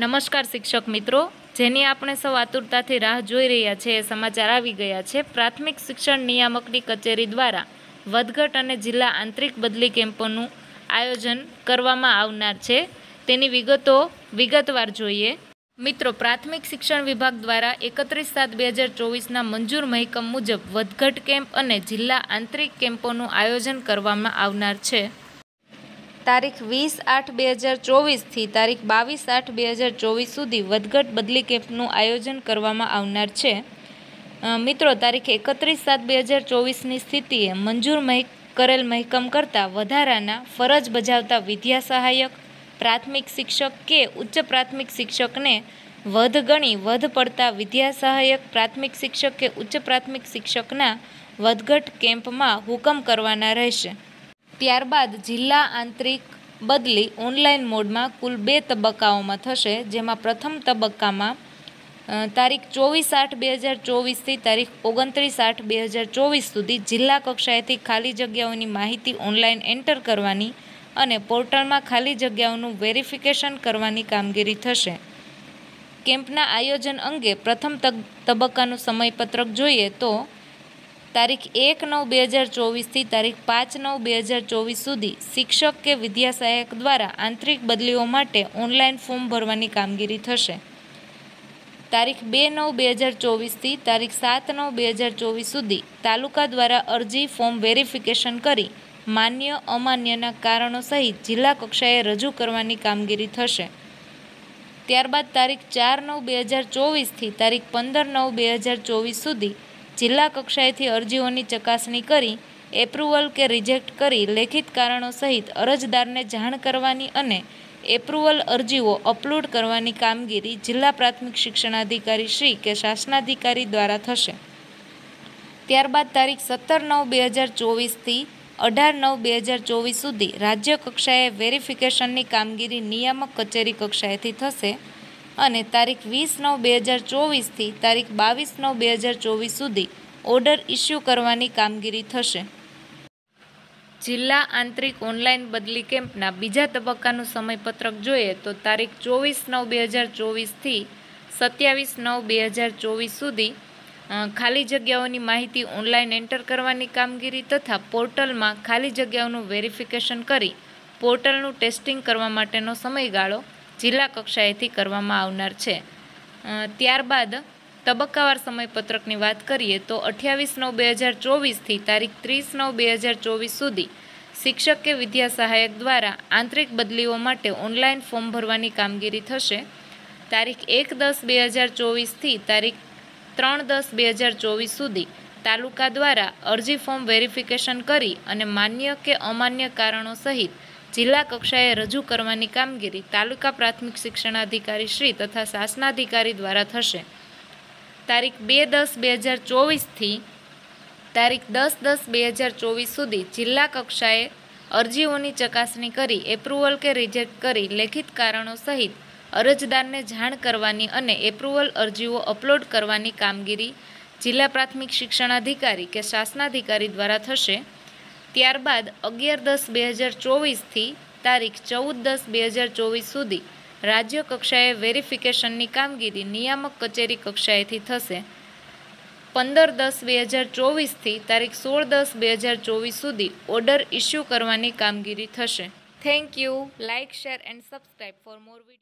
નમસ્કાર શિક્ષક મિત્રો જેની આપણે સૌ આતુરતાથી રાહ જોઈ રહ્યા છે એ સમાચાર આવી ગયા છે પ્રાથમિક શિક્ષણ નિયામકની કચેરી દ્વારા વધઘટ અને જિલ્લા આંતરિક બદલી કેમ્પોનું આયોજન કરવામાં આવનાર છે તેની વિગતો વિગતવાર જોઈએ મિત્રો પ્રાથમિક શિક્ષણ વિભાગ દ્વારા એકત્રીસ સાત બે હજાર ચોવીસના મંજૂર મહેકમ મુજબ વધઘટ કેમ્પ અને જિલ્લા આંતરિક કેમ્પોનું આયોજન કરવામાં આવનાર છે તારીખ વીસ આઠ બે હજાર ચોવીસથી તારીખ બાવીસ આઠ બે હજાર ચોવીસ સુધી વધઘટ બદલી કેમ્પનું આયોજન કરવામાં આવનાર છે મિત્રો તારીખ એકત્રીસ સાત બે હજાર ચોવીસની સ્થિતિએ મંજૂર મહેક કરેલ મહેકમ કરતાં વધારાના ફરજ બજાવતા વિદ્યા સહાયક પ્રાથમિક શિક્ષક કે ઉચ્ચ પ્રાથમિક શિક્ષકને વધ ગણી વધ પડતા વિદ્યા સહાયક પ્રાથમિક શિક્ષક કે ઉચ્ચ પ્રાથમિક શિક્ષકના વધઘટ કેમ્પમાં હુકમ કરવાના રહેશે ત્યારબાદ જિલ્લા આંતરિક બદલી ઓનલાઈન મોડમાં કુલ બે તબક્કાઓમાં થશે જેમાં પ્રથમ તબક્કામાં તારીખ ચોવીસ આઠ બે હજાર ચોવીસથી તારીખ ઓગણત્રીસ આઠ બે હજાર ચોવીસ સુધી જિલ્લા કક્ષાએથી ખાલી જગ્યાઓની માહિતી ઓનલાઈન એન્ટર કરવાની અને પોર્ટલમાં ખાલી જગ્યાઓનું વેરિફિકેશન કરવાની કામગીરી થશે કેમ્પના આયોજન અંગે પ્રથમ તબક્કાનું સમયપત્રક જોઈએ તો તારીખ એક નવ બે હજાર ચોવીસથી તારીખ પાંચ નવ બે હજાર ચોવીસ સુધી શિક્ષક કે વિદ્યા સહાયક દ્વારા આંતરિક બદલીઓ માટે ઓનલાઈન ફોર્મ ભરવાની કામગીરી થશે તારીખ બે નવ બે હજાર ચોવીસથી તારીખ સાત નવ બે હજાર ચોવીસ સુધી તાલુકા દ્વારા અરજી ફોર્મ વેરિફિકેશન કરી માન્ય અમાન્યના કારણો સહિત જિલ્લા કક્ષાએ રજૂ કરવાની કામગીરી થશે ત્યારબાદ તારીખ ચાર નવ બે હજાર ચોવીસથી તારીખ પંદર નવ બે હજાર ચોવીસ સુધી જિલ્લા કક્ષાએથી અરજીઓની ચકાસણી કરી એપ્રુવલ કે રિજેક્ટ કરી લેખિત કારણો સહિત અરજદારને જાણ કરવાની અને એપ્રુવલ અરજીઓ અપલોડ કરવાની કામગીરી જિલ્લા પ્રાથમિક શિક્ષણાધિકારી શ્રી કે શાસનાધિકારી દ્વારા થશે ત્યારબાદ તારીખ સત્તર નવ બે હજાર ચોવીસથી અઢાર નવ બે હજાર ચોવીસ સુધી રાજ્ય કક્ષાએ વેરિફિકેશનની કામગીરી નિયામક કચેરી કક્ષાએથી થશે અને તારીખ વીસ નવ બે હજાર ચોવીસથી તારીખ બાવીસ નવ બે હજાર ચોવીસ સુધી ઓર્ડર ઇસ્યુ કરવાની કામગીરી થશે જિલ્લા આંતરિક ઓનલાઈન બદલી કેમ્પના બીજા તબક્કાનું સમયપત્રક જોઈએ તો તારીખ ચોવીસ નવ બે હજાર ચોવીસથી સત્યાવીસ નવ બે હજાર ચોવીસ સુધી ખાલી જગ્યાઓની માહિતી ઓનલાઈન એન્ટર કરવાની કામગીરી તથા પોર્ટલમાં ખાલી જગ્યાઓનું વેરિફિકેશન કરી પોર્ટલનું ટેસ્ટિંગ કરવા માટેનો સમયગાળો જિલ્લા કક્ષાએથી કરવામાં આવનાર છે ત્યારબાદ તબક્કાવાર સમયપત્રકની વાત કરીએ તો અઠ્યાવીસ નવ બે હજાર ચોવીસથી તારીખ ત્રીસ નવ બે હજાર ચોવીસ સુધી શિક્ષક કે વિદ્યા સહાયક દ્વારા આંતરિક બદલીઓ માટે ઓનલાઈન ફોર્મ ભરવાની કામગીરી થશે તારીખ એક દસ બે હજાર ચોવીસથી તારીખ ત્રણ દસ બે હજાર ચોવીસ સુધી તાલુકા દ્વારા અરજી ફોર્મ વેરિફિકેશન કરી અને માન્ય કે અમાન્ય કારણો સહિત જિલ્લા કક્ષાએ રજૂ કરવાની કામગીરી તાલુકા પ્રાથમિક શિક્ષણાધિકારી શ્રી તથા શાસનાધિકારી દ્વારા થશે તારીખ બે દસ બે હજાર ચોવીસથી તારીખ દસ દસ બે હજાર ચોવીસ સુધી જિલ્લા કક્ષાએ અરજીઓની ચકાસણી કરી એપ્રુવલ કે રિજેક્ટ કરી લેખિત કારણો સહિત અરજદારને જાણ કરવાની અને એપ્રુવલ અરજીઓ અપલોડ કરવાની કામગીરી જિલ્લા પ્રાથમિક શિક્ષણાધિકારી કે શાસનાધિકારી દ્વારા થશે ત્યારબાદ અગિયાર દસ બે હજાર ચોવીસથી તારીખ ચૌદ દસ બે હજાર ચોવીસ સુધી રાજ્ય કક્ષાએ વેરિફિકેશનની કામગીરી નિયામક કચેરી કક્ષાએથી થશે પંદર દસ બે હજાર ચોવીસથી તારીખ સોળ દસ બે હજાર ચોવીસ સુધી ઓર્ડર ઇસ્યુ કરવાની કામગીરી થશે thank you like share and subscribe for more video